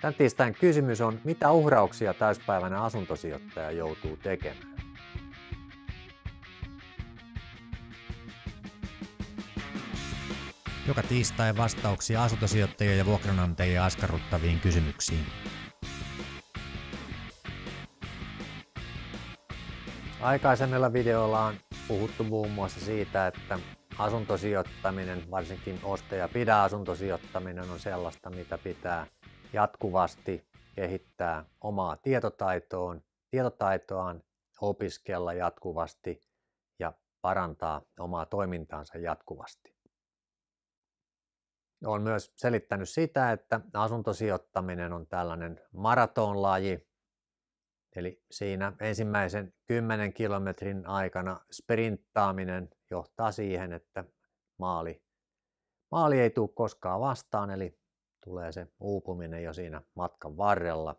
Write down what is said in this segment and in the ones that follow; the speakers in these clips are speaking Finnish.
Tämän tiistain kysymys on, mitä uhrauksia täyspäivänä asuntosijoittaja joutuu tekemään? Joka tiistai vastauksia asuntosijoittajia ja vuokranantajia askarruttaviin kysymyksiin. Aikaisemmilla videoilla on puhuttu muun muassa siitä, että asuntosijoittaminen, varsinkin ostaja pidä asuntosijoittaminen on sellaista, mitä pitää – jatkuvasti kehittää omaa tietotaitoon, tietotaitoaan, opiskella jatkuvasti ja parantaa omaa toimintaansa jatkuvasti. Olen myös selittänyt sitä, että asuntosijoittaminen on tällainen maratonlaji, eli siinä ensimmäisen 10 kilometrin aikana sprinttaaminen johtaa siihen, että maali, maali ei tule koskaan vastaan, eli tulee se uupuminen jo siinä matkan varrella.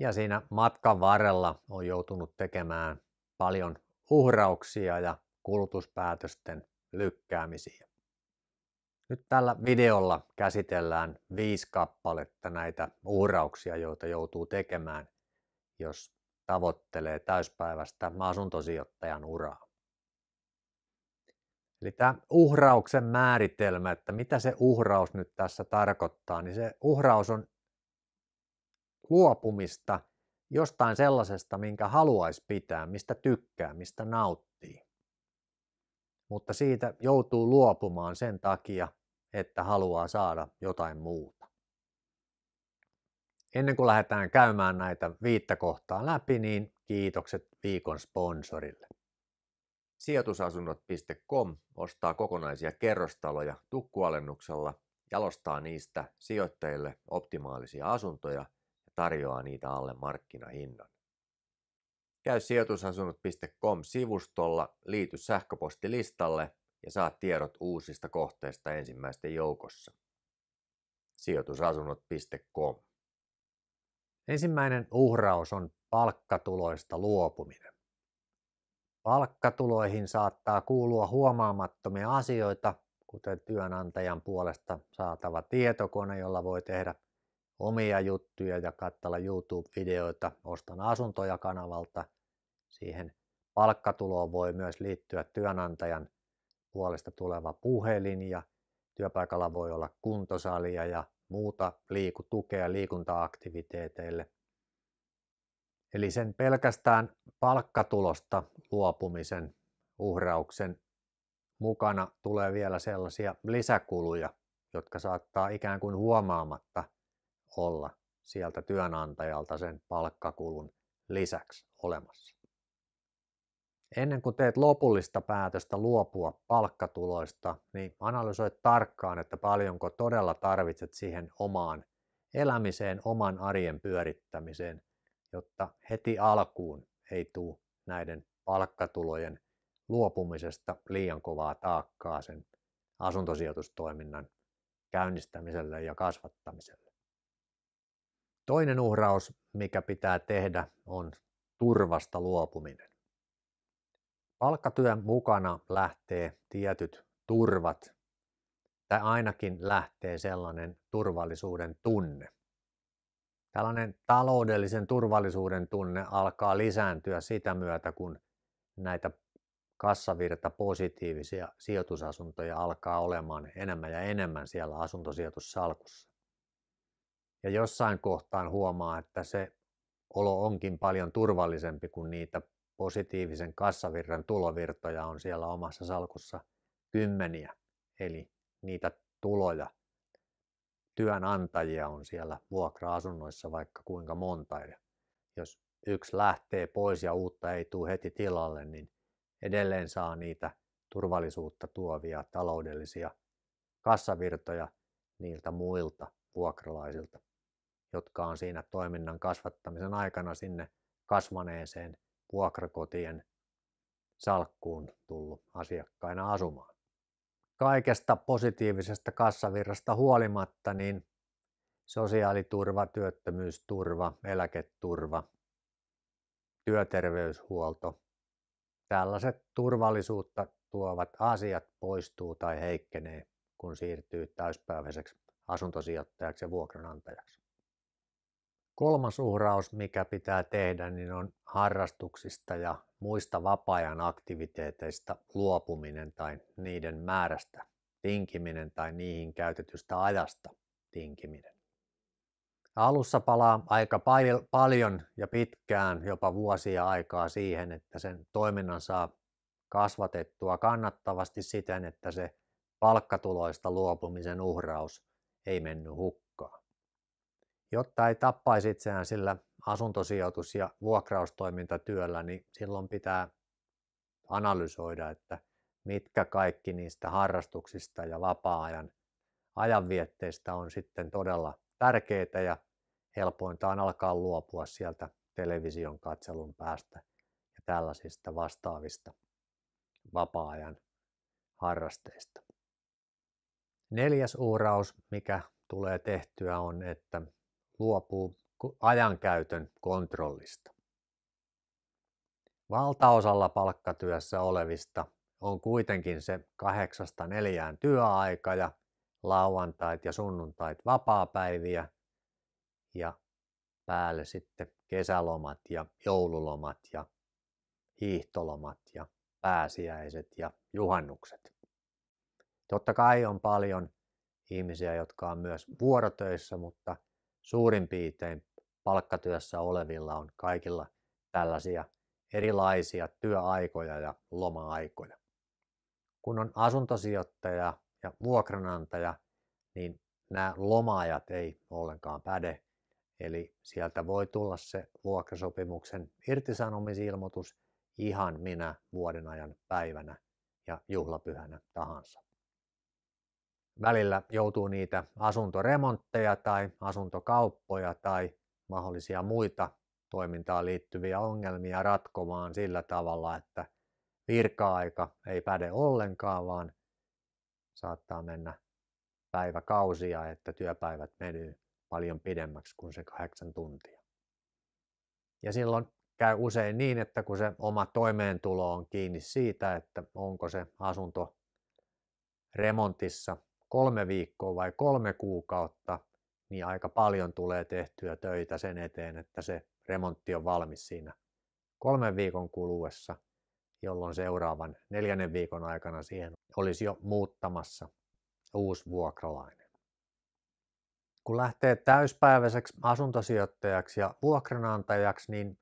Ja siinä matkan varrella on joutunut tekemään paljon uhrauksia ja kulutuspäätösten lykkäämisiä. Nyt tällä videolla käsitellään viisi kappaletta näitä uhrauksia, joita joutuu tekemään, jos tavoittelee täyspäivästä asuntosijoittajan uraa. Eli tämä uhrauksen määritelmä, että mitä se uhraus nyt tässä tarkoittaa, niin se uhraus on luopumista jostain sellaisesta, minkä haluaisi pitää, mistä tykkää, mistä nauttii. Mutta siitä joutuu luopumaan sen takia, että haluaa saada jotain muuta. Ennen kuin lähdetään käymään näitä viittä kohtaa läpi, niin kiitokset viikon sponsorille. Sijoitusasunnot.com ostaa kokonaisia kerrostaloja tukkualennuksella, jalostaa niistä sijoittajille optimaalisia asuntoja ja tarjoaa niitä alle markkinahinnan. Käy sijoitusasunnot.com-sivustolla, liity sähköpostilistalle ja saat tiedot uusista kohteista ensimmäisten joukossa. Sijoitusasunnot.com Ensimmäinen uhraus on palkkatuloista luopuminen. Palkkatuloihin saattaa kuulua huomaamattomia asioita, kuten työnantajan puolesta saatava tietokone, jolla voi tehdä omia juttuja ja katsella YouTube-videoita Ostan asuntoja kanavalta. Siihen palkkatuloon voi myös liittyä työnantajan puolesta tuleva puhelin ja työpaikalla voi olla kuntosalia ja muuta liikutukea liikuntaaktiviteeteille. Eli sen pelkästään palkkatulosta luopumisen uhrauksen mukana tulee vielä sellaisia lisäkuluja, jotka saattaa ikään kuin huomaamatta olla sieltä työnantajalta sen palkkakulun lisäksi olemassa. Ennen kuin teet lopullista päätöstä luopua palkkatuloista, niin analysoi tarkkaan, että paljonko todella tarvitset siihen omaan elämiseen, oman arjen pyörittämiseen jotta heti alkuun ei tule näiden palkkatulojen luopumisesta liian kovaa taakkaa sen asuntosijoitustoiminnan käynnistämiselle ja kasvattamiselle. Toinen uhraus, mikä pitää tehdä, on turvasta luopuminen. Palkkatyön mukana lähtee tietyt turvat, tai ainakin lähtee sellainen turvallisuuden tunne tällainen taloudellisen turvallisuuden tunne alkaa lisääntyä sitä myötä, kun näitä kassavirta positiivisia sijoitusasuntoja alkaa olemaan enemmän ja enemmän siellä asuntosijoitussalkussa. Ja jossain kohtaan huomaa, että se olo onkin paljon turvallisempi, kun niitä positiivisen kassavirran tulovirtoja on siellä omassa salkussa kymmeniä, eli niitä tuloja, työnantajia on siellä vuokra-asunnoissa vaikka kuinka monta. Ja jos yksi lähtee pois ja uutta ei tule heti tilalle, niin edelleen saa niitä turvallisuutta tuovia taloudellisia kassavirtoja niiltä muilta vuokralaisilta, jotka on siinä toiminnan kasvattamisen aikana sinne kasvaneeseen vuokrakotien salkkuun tullut asiakkaina asumaan kaikesta positiivisesta kassavirrasta huolimatta, niin sosiaaliturva, työttömyysturva, eläketurva, työterveyshuolto, tällaiset turvallisuutta tuovat asiat poistuu tai heikkenee, kun siirtyy täyspäiväiseksi asuntosijoittajaksi ja vuokranantajaksi. Kolmas uhraus, mikä pitää tehdä, niin on harrastuksista ja muista vapaa-ajan aktiviteeteista luopuminen tai niiden määrästä tinkiminen tai niihin käytetystä ajasta tinkiminen. Alussa palaa aika pal- paljon ja pitkään, jopa vuosia aikaa siihen, että sen toiminnan saa kasvatettua kannattavasti siten, että se palkkatuloista luopumisen uhraus ei mennyt hukkaan. Jotta ei tappaisi itseään sillä asuntosijoitus- ja vuokraustoimintatyöllä, niin silloin pitää analysoida, että mitkä kaikki niistä harrastuksista ja vapaa-ajan ajanvietteistä on sitten todella tärkeitä ja helpointa on alkaa luopua sieltä television katselun päästä ja tällaisista vastaavista vapaa-ajan harrasteista. Neljäs uuraus, mikä tulee tehtyä, on, että luopuu ajankäytön kontrollista. Valtaosalla palkkatyössä olevista on kuitenkin se kahdeksasta neljään työaika ja lauantait ja sunnuntait vapaapäiviä ja päälle sitten kesälomat ja joululomat ja hiihtolomat ja pääsiäiset ja juhannukset. Totta kai on paljon ihmisiä, jotka on myös vuorotöissä, mutta suurin piirtein palkkatyössä olevilla on kaikilla tällaisia erilaisia työaikoja ja loma-aikoja. Kun on asuntosijoittaja ja vuokranantaja, niin nämä lomaajat ei ollenkaan päde. Eli sieltä voi tulla se vuokrasopimuksen irtisanomisilmoitus ihan minä vuoden ajan päivänä ja juhlapyhänä tahansa välillä joutuu niitä asuntoremontteja tai asuntokauppoja tai mahdollisia muita toimintaan liittyviä ongelmia ratkomaan sillä tavalla, että virka-aika ei päde ollenkaan, vaan saattaa mennä päiväkausia, että työpäivät menyy paljon pidemmäksi kuin se kahdeksan tuntia. Ja silloin käy usein niin, että kun se oma toimeentulo on kiinni siitä, että onko se asunto remontissa kolme viikkoa vai kolme kuukautta, niin aika paljon tulee tehtyä töitä sen eteen, että se remontti on valmis siinä kolmen viikon kuluessa, jolloin seuraavan neljännen viikon aikana siihen olisi jo muuttamassa uusi vuokralainen. Kun lähtee täyspäiväiseksi asuntosijoittajaksi ja vuokranantajaksi, niin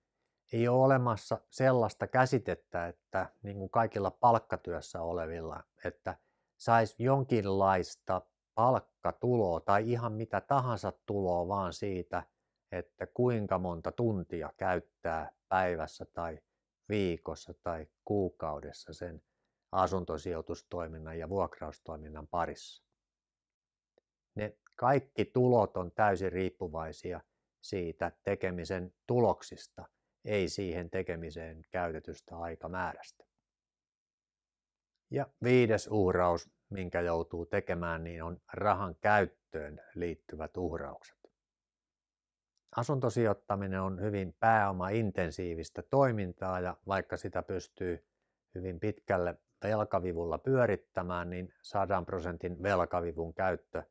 ei ole olemassa sellaista käsitettä, että niin kuin kaikilla palkkatyössä olevilla, että saisi jonkinlaista palkkatuloa tai ihan mitä tahansa tuloa vaan siitä, että kuinka monta tuntia käyttää päivässä tai viikossa tai kuukaudessa sen asuntosijoitustoiminnan ja vuokraustoiminnan parissa. Ne kaikki tulot on täysin riippuvaisia siitä tekemisen tuloksista, ei siihen tekemiseen käytetystä aikamäärästä. Ja viides uhraus minkä joutuu tekemään, niin on rahan käyttöön liittyvät uhraukset. Asuntosijoittaminen on hyvin pääomaintensiivistä toimintaa ja vaikka sitä pystyy hyvin pitkälle velkavivulla pyörittämään, niin 100 prosentin velkavivun käyttö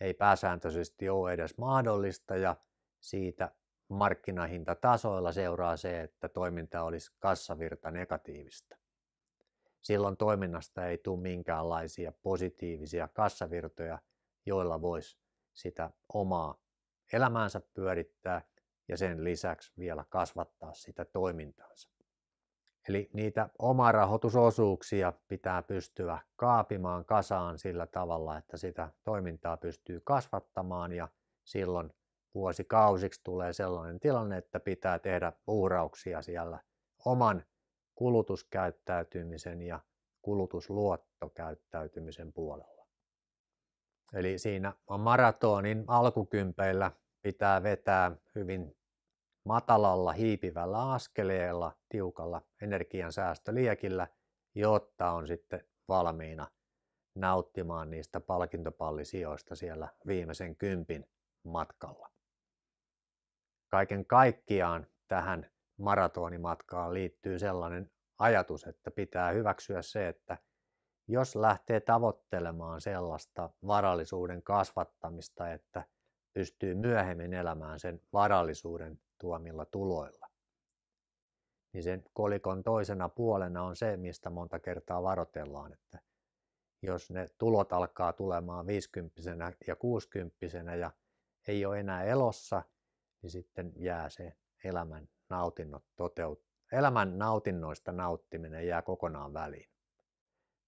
ei pääsääntöisesti ole edes mahdollista ja siitä markkinahintatasoilla seuraa se, että toiminta olisi kassavirta negatiivista silloin toiminnasta ei tule minkäänlaisia positiivisia kassavirtoja, joilla voisi sitä omaa elämäänsä pyörittää ja sen lisäksi vielä kasvattaa sitä toimintaansa. Eli niitä omarahoitusosuuksia pitää pystyä kaapimaan kasaan sillä tavalla, että sitä toimintaa pystyy kasvattamaan ja silloin vuosikausiksi tulee sellainen tilanne, että pitää tehdä uhrauksia siellä oman kulutuskäyttäytymisen ja kulutusluottokäyttäytymisen puolella. Eli siinä maratonin alkukympeillä pitää vetää hyvin matalalla hiipivällä askeleella, tiukalla energiansäästöliekillä, jotta on sitten valmiina nauttimaan niistä palkintopallisijoista siellä viimeisen kympin matkalla. Kaiken kaikkiaan tähän maratonimatkaan liittyy sellainen ajatus, että pitää hyväksyä se, että jos lähtee tavoittelemaan sellaista varallisuuden kasvattamista, että pystyy myöhemmin elämään sen varallisuuden tuomilla tuloilla, niin sen kolikon toisena puolena on se, mistä monta kertaa varotellaan, että jos ne tulot alkaa tulemaan 50 ja 60 ja ei ole enää elossa, niin sitten jää se elämän nautinnot toteut- elämän nautinnoista nauttiminen jää kokonaan väliin.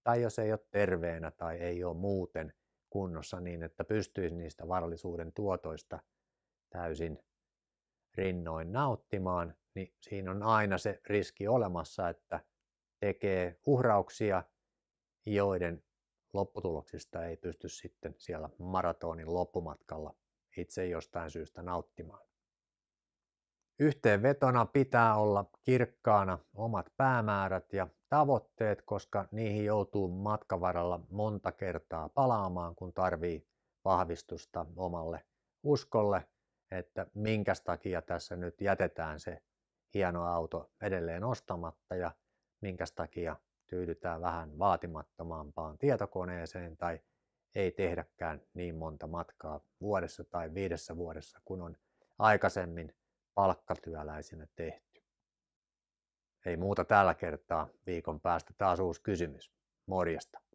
Tai jos ei ole terveenä tai ei ole muuten kunnossa niin, että pystyisi niistä varallisuuden tuotoista täysin rinnoin nauttimaan, niin siinä on aina se riski olemassa, että tekee uhrauksia, joiden lopputuloksista ei pysty sitten siellä maratonin loppumatkalla itse jostain syystä nauttimaan. Yhteenvetona pitää olla kirkkaana omat päämäärät ja tavoitteet, koska niihin joutuu matkavaralla monta kertaa palaamaan, kun tarvii vahvistusta omalle uskolle, että minkä takia tässä nyt jätetään se hieno auto edelleen ostamatta ja minkä takia tyydytään vähän vaatimattomampaan tietokoneeseen tai ei tehdäkään niin monta matkaa vuodessa tai viidessä vuodessa, kun on aikaisemmin palkkatyöläisinä tehty. Ei muuta tällä kertaa. Viikon päästä taas uusi kysymys. Morjesta.